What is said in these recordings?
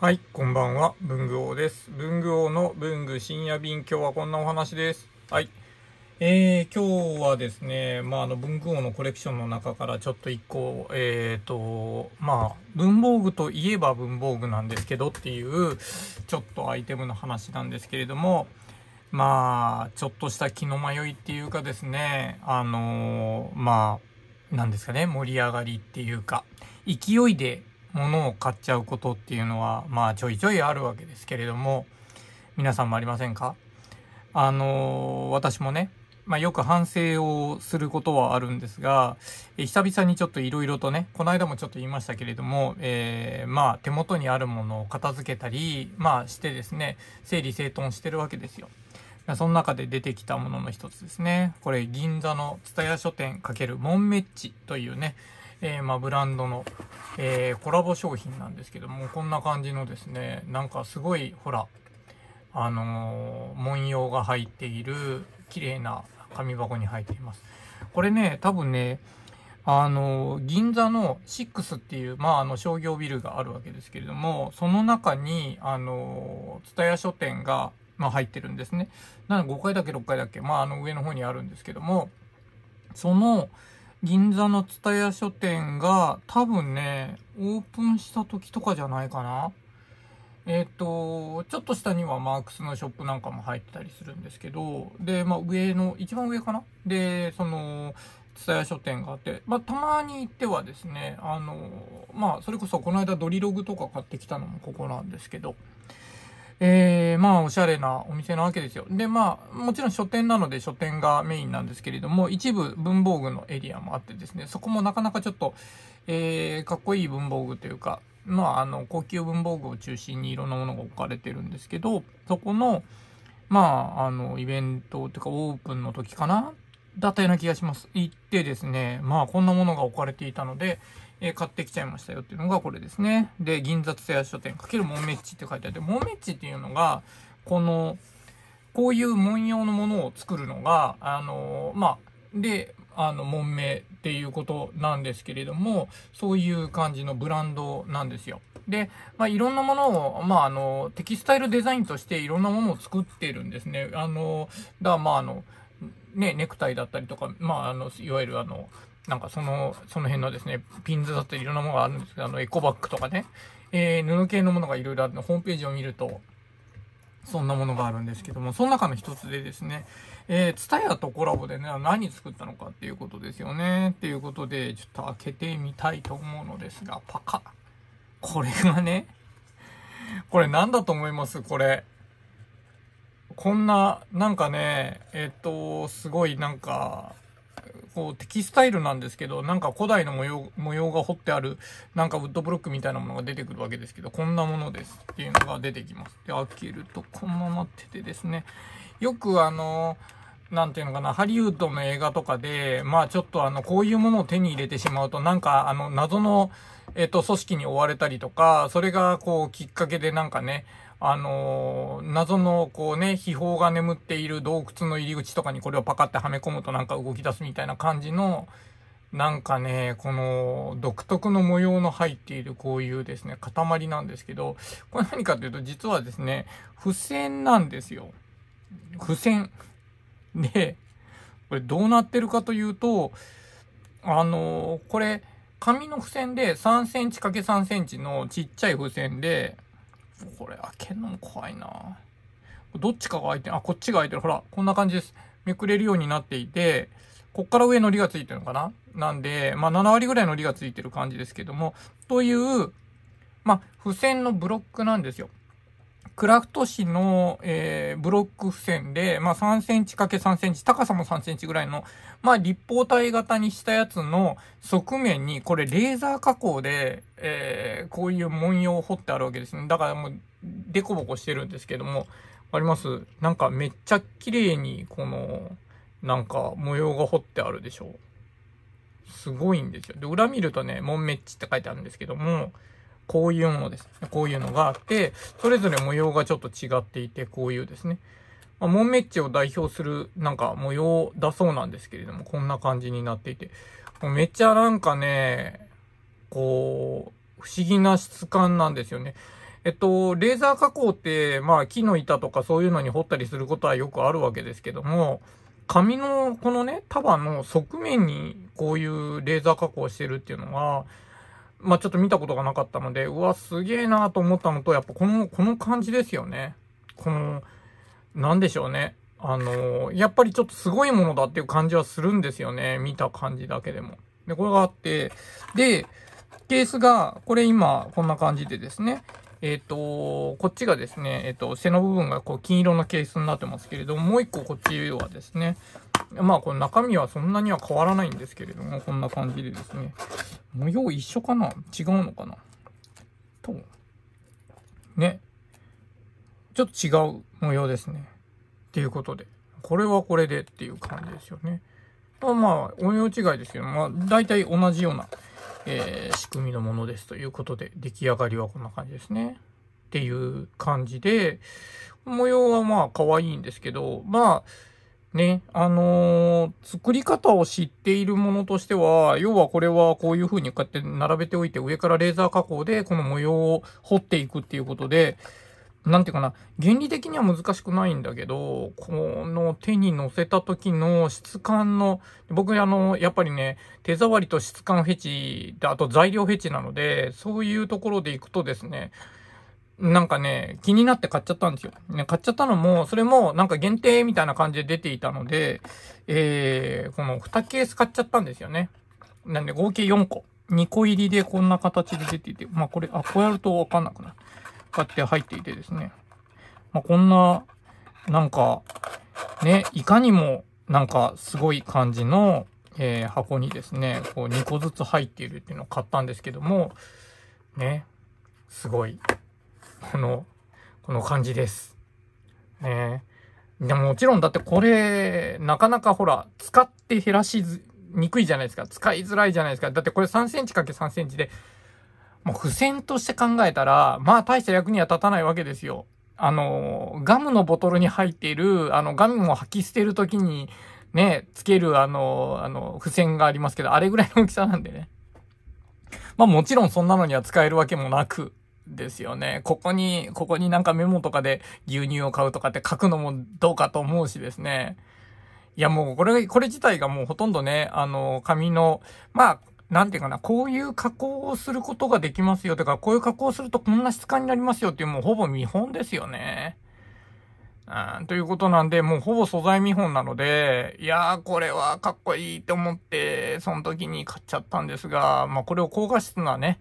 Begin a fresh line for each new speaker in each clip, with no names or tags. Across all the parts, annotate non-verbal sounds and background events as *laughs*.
はい、こんばんは、文具王です。文具王の文具深夜便、今日はこんなお話です。はい。えー、今日はですね、まあ、あの、文具王のコレクションの中からちょっと一個、えっ、ー、と、まあ、文房具といえば文房具なんですけどっていう、ちょっとアイテムの話なんですけれども、まあ、ちょっとした気の迷いっていうかですね、あのー、まあ、なんですかね、盛り上がりっていうか、勢いで物を買っちゃうことっていうのは、まあちょいちょいあるわけですけれども、皆さんもありませんかあの、私もね、まあよく反省をすることはあるんですが、え久々にちょっといろいろとね、この間もちょっと言いましたけれども、えー、まあ手元にあるものを片付けたり、まあしてですね、整理整頓してるわけですよ。その中で出てきたものの一つですね。これ、銀座の蔦屋書店×モンメッチというね、えー、まあ、ブランドの、えー、コラボ商品なんですけども、こんな感じのですね、なんかすごい、ほら、あのー、文様が入っている、綺麗な紙箱に入っています。これね、多分ね、あの、銀座の6っていう、まあ、あの、商業ビルがあるわけですけれども、その中に、あの、蔦屋書店が、まあ、入ってるんですね。なので、5階だけ6階だけ、まあ、あの、上の方にあるんですけども、その、銀座の蔦屋書店が多分ね、オープンした時とかじゃないかなえっ、ー、と、ちょっと下にはマークスのショップなんかも入ってたりするんですけど、で、まあ上の、一番上かなで、その、蔦屋書店があって、まあたまに行ってはですね、あの、まあそれこそこの間ドリログとか買ってきたのもここなんですけど、えー、まあ、おしゃれなお店なわけですよ。で、まあ、もちろん書店なので書店がメインなんですけれども、一部文房具のエリアもあってですね、そこもなかなかちょっと、えー、かっこいい文房具というか、まあ、あの、高級文房具を中心にいろんなものが置かれてるんですけど、そこの、まあ、あの、イベントというかオープンの時かなだったような気がします。行ってですね、まあ、こんなものが置かれていたので、えー、買ってきちゃいましたよっていうのがこれですね。で、銀座艶書店×モンメッチって書いてあって、モンメッチっていうのが、この、こういう文様のものを作るのが、あのー、まあ、で、あの、門名っていうことなんですけれども、そういう感じのブランドなんですよ。で、まあ、いろんなものを、まあ、あの、テキスタイルデザインとしていろんなものを作ってるんですね。あの、だ、まあ、あの、ね、ネクタイだったりとか、まあ、あの、いわゆるあの、なんかその、その辺のですね、ピンズだったりいろんなものがあるんですけど、あの、エコバッグとかね、えー、布系のものがいろいろあるの、ホームページを見ると、そんなものがあるんですけども、その中の一つでですね、えー、ツタヤとコラボでね、何作ったのかっていうことですよね。っていうことで、ちょっと開けてみたいと思うのですが、パカこれがね、これ何だと思いますこれ。こんな、なんかね、えっ、と、すごいなんか、こうテキスタイルなんですけど、なんか古代の模様、模様が彫ってある、なんかウッドブロックみたいなものが出てくるわけですけど、こんなものですっていうのが出てきます。で、開けるとこのままっててですね、よくあの、なんていうのかな、ハリウッドの映画とかで、まあちょっとあの、こういうものを手に入れてしまうと、なんかあの、謎の、えっと、組織に追われたりとか、それがこう、きっかけでなんかね、あのー、謎のこうね、秘宝が眠っている洞窟の入り口とかにこれをパカってはめ込むとなんか動き出すみたいな感じの、なんかね、この独特の模様の入っているこういうですね、塊なんですけど、これ何かというと実はですね、付箋なんですよ。付箋。で、これどうなってるかというと、あのー、これ、紙の付箋で3センチ ×3 センチのちっちゃい付箋で、これ開けんのも怖いなどっちかが開いてる。あ、こっちが開いてる。ほら、こんな感じです。めくれるようになっていて、こっから上のりがついてるのかななんで、まあ7割ぐらいのりがついてる感じですけども、という、まあ付箋のブロックなんですよ。フト紙の、えー、ブロック付箋で、まあ、3センチ ×3 センチ、高さも3センチぐらいの、まあ、立方体型にしたやつの側面に、これレーザー加工で、えー、こういう文様を彫ってあるわけですね。だからもう、デコボコしてるんですけども、ありますなんかめっちゃ綺麗に、この、なんか模様が彫ってあるでしょう。すごいんですよ。で、裏見るとね、モンメッチって書いてあるんですけども、こういうものです。こういうのがあって、それぞれ模様がちょっと違っていて、こういうですね。まあ、モンメッチを代表するなんか模様だそうなんですけれども、こんな感じになっていて。めっちゃなんかね、こう、不思議な質感なんですよね。えっと、レーザー加工って、まあ木の板とかそういうのに掘ったりすることはよくあるわけですけども、紙のこのね、束の側面にこういうレーザー加工してるっていうのは、まあ、ちょっと見たことがなかったので、うわ、すげえなーと思ったのと、やっぱこの、この感じですよね。この、なんでしょうね。あのー、やっぱりちょっとすごいものだっていう感じはするんですよね。見た感じだけでも。で、これがあって、で、ケースが、これ今、こんな感じでですね。えっ、ー、とこっちがですね、えっ、ー、と、背の部分がこう金色のケースになってますけれども、もう一個こっちはですね、まあ、この中身はそんなには変わらないんですけれども、こんな感じでですね。模様一緒かな違うのかなと。ね。ちょっと違う模様ですね。っていうことで。これはこれでっていう感じですよね。まあまあ、応用違いですけど、まあ、大体同じような、えー、仕組みのものですということで、出来上がりはこんな感じですね。っていう感じで、模様はまあ可愛いんですけど、まあ、ね、あのー、作り方を知っているものとしては、要はこれはこういう風にこうやって並べておいて、上からレーザー加工でこの模様を彫っていくっていうことで、なんていうかな、原理的には難しくないんだけど、この手に乗せた時の質感の、僕あの、やっぱりね、手触りと質感フェチ、あと材料フェチなので、そういうところでいくとですね、なんかね、気になって買っちゃったんですよ。ね、買っちゃったのも、それもなんか限定みたいな感じで出ていたので、えー、この2ケース買っちゃったんですよね。なんで合計4個。2個入りでこんな形で出ていて、まあこれ、あ、こうやるとわかんなくなる。買って入っていてですね。まあこんな、なんか、ね、いかにもなんかすごい感じの、えー、箱にですね、こう2個ずつ入っているっていうのを買ったんですけども、ね、すごいこの、この感じです。ねでももちろんだってこれ、なかなかほら、使って減らしにくいじゃないですか。使いづらいじゃないですか。だってこれ3センチかけ3センチで、もう付箋として考えたら、まあ大した役には立たないわけですよ。あの、ガムのボトルに入っている、あの、ガムを吐き捨てるときに、ね、つけるあの、あの、付箋がありますけど、あれぐらいの大きさなんでね。まあもちろんそんなのには使えるわけもなく、ですよね。ここに、ここになんかメモとかで牛乳を買うとかって書くのもどうかと思うしですね。いやもうこれ、これ自体がもうほとんどね、あの、紙の、まあ、なんていうかな、こういう加工をすることができますよとか、こういう加工をするとこんな質感になりますよっていうもうほぼ見本ですよね。うん、ということなんで、もうほぼ素材見本なので、いやー、これはかっこいいと思って、その時に買っちゃったんですが、まあこれを高画質なね、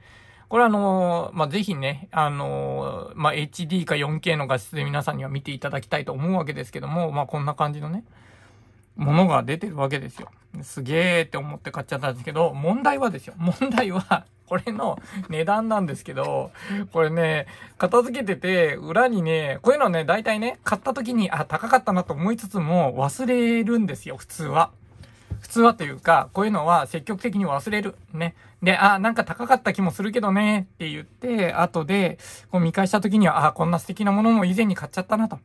これあのー、まぜひね、あのー、まあ、HD か 4K の画質で皆さんには見ていただきたいと思うわけですけども、まあ、こんな感じのね、ものが出てるわけですよ。すげーって思って買っちゃったんですけど、問題はですよ。問題はこれの値段なんですけど、これね、片付けてて、裏にね、こういうのね、大体ね、買った時に、あ、高かったなと思いつつも忘れるんですよ、普通は。普通はというか、こういうのは積極的に忘れる。ね。で、あ、なんか高かった気もするけどね、って言って、後で、こう見返した時には、あ、こんな素敵なものも以前に買っちゃったなと。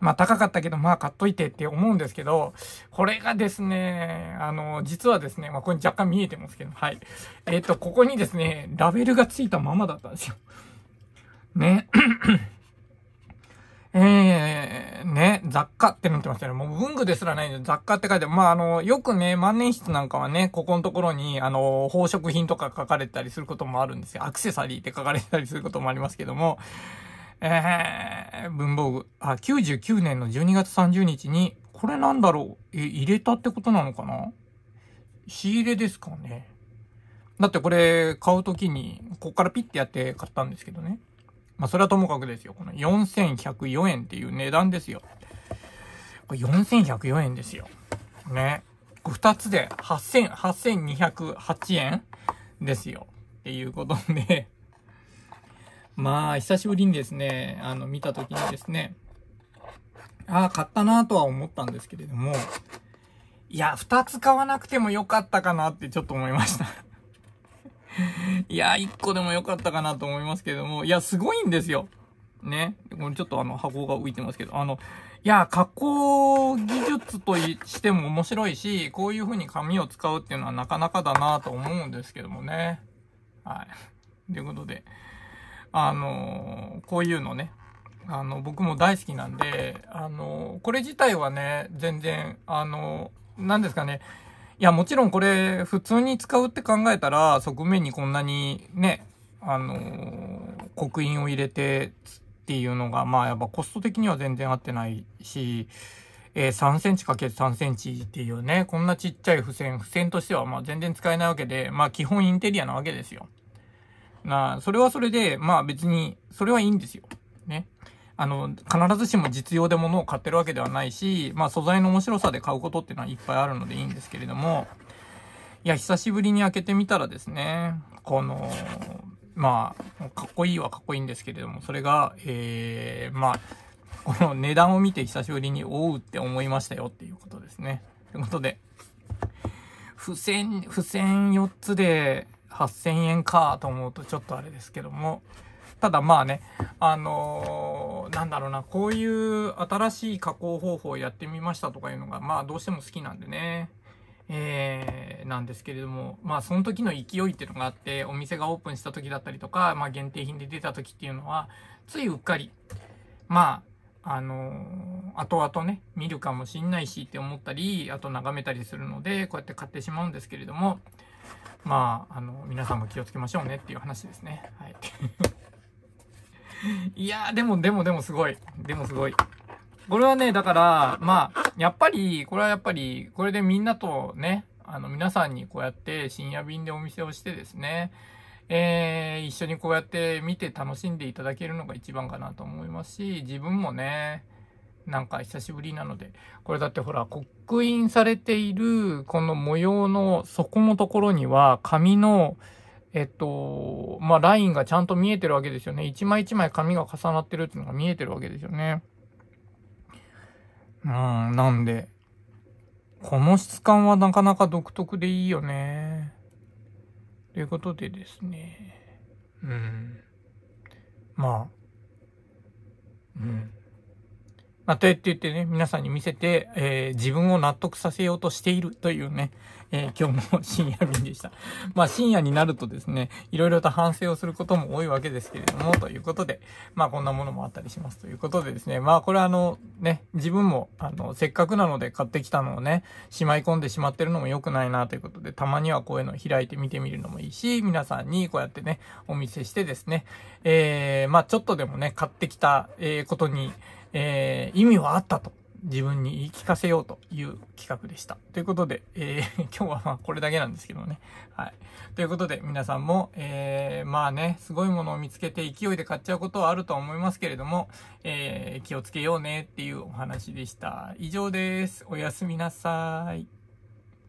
まあ高かったけど、まあ買っといてって思うんですけど、これがですね、あの、実はですね、まあこれ若干見えてますけど、はい。えっ、と、ここにですね、ラベルがついたままだったんですよ。ね。ええー、ね、雑貨ってなってましたね。もう文具ですらないんで雑貨って書いて、まあ、あの、よくね、万年筆なんかはね、ここのところに、あの、宝飾品とか書かれたりすることもあるんですよ。アクセサリーって書かれたりすることもありますけども、ええー、文房具。あ、99年の12月30日に、これなんだろうえ、入れたってことなのかな仕入れですかね。だってこれ、買うときに、こっからピッてやって買ったんですけどね。まあ、それはともかくですよ。この4104円っていう値段ですよ。これ4104円ですよ。ね。2つで8000、8208円ですよ。っていうことで *laughs* まあ、久しぶりにですね、あの、見たときにですね、ああ、買ったなとは思ったんですけれども、いや、2つ買わなくてもよかったかなってちょっと思いました *laughs* いや、一個でも良かったかなと思いますけども、いや、すごいんですよ。ね。これちょっとあの、箱が浮いてますけど、あの、いや、加工技術としても面白いし、こういう風に紙を使うっていうのはなかなかだなと思うんですけどもね。はい。ということで、あのー、こういうのね、あの、僕も大好きなんで、あのー、これ自体はね、全然、あのー、何ですかね、いや、もちろんこれ、普通に使うって考えたら、側面にこんなにね、あのー、刻印を入れてっていうのが、まあやっぱコスト的には全然合ってないし、えー、3センチ ×3 センチっていうね、こんなちっちゃい付箋、付箋としてはまあ全然使えないわけで、まあ基本インテリアなわけですよ。な、それはそれで、まあ別に、それはいいんですよ。ね。あの、必ずしも実用で物を買ってるわけではないし、まあ素材の面白さで買うことっていうのはいっぱいあるのでいいんですけれども、いや、久しぶりに開けてみたらですね、この、まあ、かっこいいはかっこいいんですけれども、それが、えー、まあ、この値段を見て久しぶりに、おうって思いましたよっていうことですね。ということで、付箋、付箋4つで8000円かと思うとちょっとあれですけども、ただまあね、あのー、なんだろうな、こういう新しい加工方法をやってみましたとかいうのが、まあどうしても好きなんでね。えー、なんですけれども、まあその時の勢いっていうのがあって、お店がオープンした時だったりとか、まあ限定品で出た時っていうのは、ついうっかり、まあ、あのー、後々ね、見るかもしんないしって思ったり、あと眺めたりするので、こうやって買ってしまうんですけれども、まあ、あの、皆さんも気をつけましょうねっていう話ですね。はい。いやでも、でも、でもすごい。でもすごい。これはね、だから、まあ、やっぱり、これはやっぱり、これでみんなとね、あの、皆さんにこうやって深夜便でお店をしてですね、えー、一緒にこうやって見て楽しんでいただけるのが一番かなと思いますし、自分もね、なんか久しぶりなので、これだってほら、刻印されている、この模様の底のところには、紙の、えっと、まあ、ラインがちゃんと見えてるわけですよね。一枚一枚紙が重なってるっていうのが見えてるわけですよね。うん、なんで、この質感はなかなか独特でいいよね。ということでですね。うん。まあ、うん。まあ、とって言ってね、皆さんに見せて、えー、自分を納得させようとしているというね、えー、今日も深夜便でした。*laughs* まあ、深夜になるとですね、いろいろと反省をすることも多いわけですけれども、ということで、まあ、こんなものもあったりしますということでですね、まあ、これあの、ね、自分も、あの、せっかくなので買ってきたのをね、しまい込んでしまってるのも良くないなということで、たまにはこういうのを開いて見てみるのもいいし、皆さんにこうやってね、お見せしてですね、えー、まあ、ちょっとでもね、買ってきた、えことに、えー、意味はあったと。自分に言い聞かせようという企画でした。ということで、えー、*laughs* 今日はまあこれだけなんですけどね。はい。ということで、皆さんも、えー、まあね、すごいものを見つけて勢いで買っちゃうことはあるとは思いますけれども、えー、気をつけようねっていうお話でした。以上です。おやすみなさい。